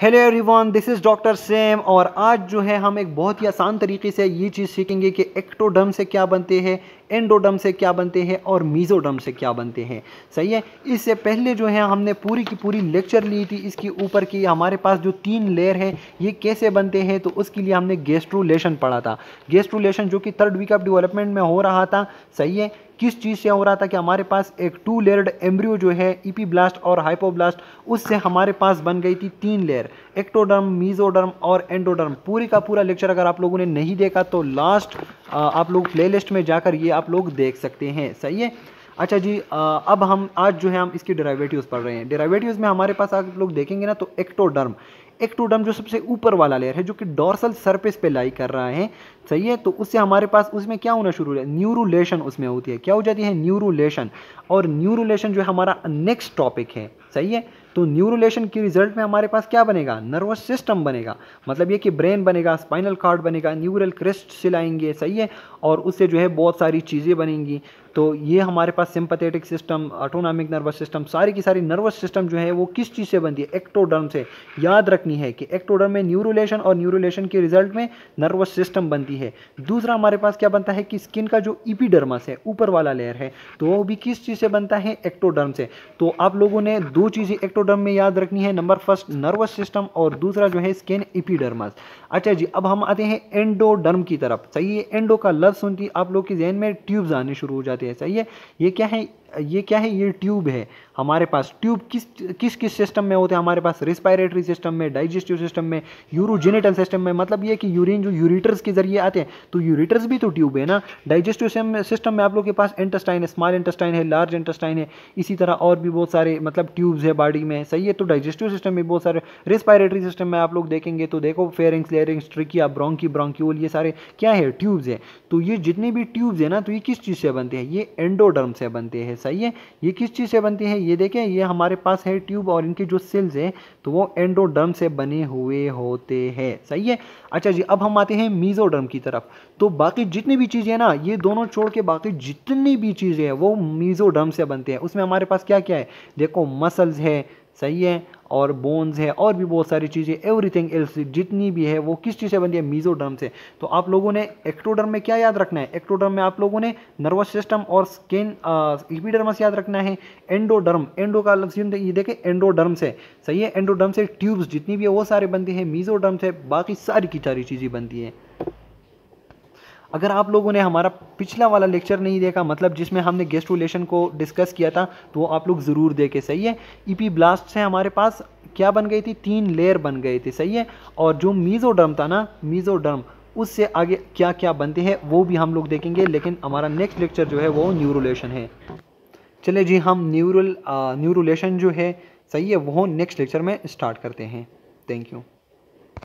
hello everyone this is doctor Sam और आज जो है हम एक बहुत ही आसान तरीके से ये चीज़ सीखेंगे कि एक्टोडम से क्या बनते हैं एंडोडम से क्या बनते हैं और मीज़ोडम से क्या बनते हैं सही है इससे पहले जो है हमने पूरी की पूरी लेक्चर ली थी इसके ऊपर की हमारे पास जो तीन लेयर है ये कैसे बनते हैं तो उसके लिए हमने गेस्ट्रोलेशन पढ़ा था गेस्ट्रोलेशन जो कि थर्ड वीक ऑफ डिवेलपमेंट में हो रहा था सही है किस चीज़ से हो रहा था कि हमारे पास एक टू लेयर्ड एम्ब्रियो जो है ईपी e ब्लास्ट और हाइपोब्लास्ट उससे हमारे पास बन गई थी तीन लेयर एक्टोडर्म मीजोडर्म और एंडोडर्म पूरी का पूरा लेक्चर अगर आप लोगों ने नहीं देखा तो लास्ट आप लोग प्लेलिस्ट में जाकर ये आप लोग देख सकते हैं सही है अच्छा जी आ, अब हम आज जो है हम इसकी डेरावेटिव्स पढ़ रहे हैं डेरावेटिव्स में हमारे पास आप लोग देखेंगे ना तो एक्टोडर्म एक्टोडर्म जो सबसे ऊपर वाला लेयर है जो कि डॉर्सल सरफेस पे लाई कर रहा है सही है तो उससे हमारे पास उसमें क्या होना शुरू हो न्यूरोलेशन उसमें होती है क्या हो जाती है न्यूरोलेशन और न्यूरोलेशन जो है हमारा नेक्स्ट टॉपिक है सही है तो न्यूरोलेशन के रिजल्ट में हमारे पास क्या बनेगा नर्वस सिस्टम बनेगा मतलब ये कि ब्रेन बनेगा स्पाइनल कार्ड बनेगा न्यूरल क्रिस्ट सिलाएंगे सही है और उससे जो है बहुत सारी चीज़ें बनेंगी तो ये हमारे पास sympathetic system autonomic nervous system सारी की सारी नर्वस सिस्टम जो है वो किस चीज़ से बनती है एक्टोडर्म से याद रखनी है कि एक्टोडर्म में न्यूरोलेशन और न्यूरोलेशन के रिजल्ट में नर्वस सिस्टम बनती है है दूसरा हमारे पास क्या बनता है कि स्किन का जो इपीडर्मस है ऊपर वाला लेयर है तो वो भी किस चीज़ से बनता है एक्टोडर्म से तो आप लोगों ने दो चीज़ें एक्टोडर्म में याद रखनी है नंबर फर्स्ट नर्वस सिस्टम और दूसरा जो है स्किन इपीडर्मस अच्छा जी अब हम आते हैं एंडोडर्म की तरफ सही है एंडो का लफ्ज़ सुनती आप लोग के जहन में ट्यूब्स आने शुरू हो जाते हैं सही है ये क्या है ये क्या है ये ट्यूब है हमारे पास ट्यूब किस किस किस सिस्टम में होते हैं हमारे पास रिस्पायरेटरी सिस्टम में डाइजेस्टिव सिस्टम में यूरोजेनेटल सिस्टम में मतलब ये कि यूरिन जो यूरिटर्स के जरिए आते हैं तो यूरिटर्स भी तो ट्यूब है ना डाइजेस्टिव सिस्टम में आप लोग के पास इंटेस्टाइन है स्मॉल इंटेस्टाइन है लार्ज इंटेस्टाइन है इसी तरह और भी बहुत सारे मतलब ट्यूब्स है बॉडी में सही है तो डाइजेस्टिव सिस्टम में बहुत सारे रेस्पायरेटरी सिस्टम में आप लोग देखेंगे तो देखो pharynx larynx trachea bronchi bronchiole ये सारे क्या है ट्यूब्स है तो ये जितने भी ट्यूब्स है ना तो ये किस चीज़ से बनते हैं ये एंडोडर्म से बनते हैं सही है ये किस चीज़ से बनते हैं ये देखें ये हमारे पास है ट्यूब और इनके जो सेल्स हैं तो वो एंडोडर्म से बने हुए होते हैं सही है अच्छा जी अब हम आते हैं मीजोडर्म की तरफ तो बाकी जितनी भी चीज़ें हैं ना ये दोनों छोड़ के बाकी जितनी भी चीज़ें हैं वो मीज़ोडम से बनते हैं उसमें हमारे पास क्या क्या है देखो मसल्स है सही है और बोन्स है और भी बहुत सारी चीज़ें एवरीथिंग एल्स जितनी भी है वो किस चीज़ से बनती है मीजोडर्म से तो आप लोगों ने एक्टोडर्म में क्या याद रखना है एक्टोडर्म में आप लोगों ने नर्वस सिस्टम और स्किन इपीडर्मस याद रखना है एंडोडर्म एंडो का लफ्ज ये देखें एंडोडर्म से सही है एंडोडर्म से ट्यूब्स जितनी भी है वो सारे बनती है मीजोडर्म से बाकी सारी की सारी चीज़ें बनती हैं अगर आप लोगों ने हमारा पिछला वाला लेक्चर नहीं देखा मतलब जिसमें हमने गेस्ट रिलेशन को डिस्कस किया था तो वो आप लोग ज़रूर देखें सही है ईपी ब्लास्ट से हमारे पास क्या बन गई थी तीन लेयर बन गए थे सही है और जो मीज़ोडर्म था ना मीज़ोडर्म उससे आगे क्या क्या बनती है वो भी हम लोग देखेंगे लेकिन हमारा नेक्स्ट लेक्चर जो है वो न्यूरोलेशन है चले जी हम न्यूरल न्यूरोलेशन जो है सही है वो नेक्स्ट लेक्चर में स्टार्ट करते हैं थैंक यू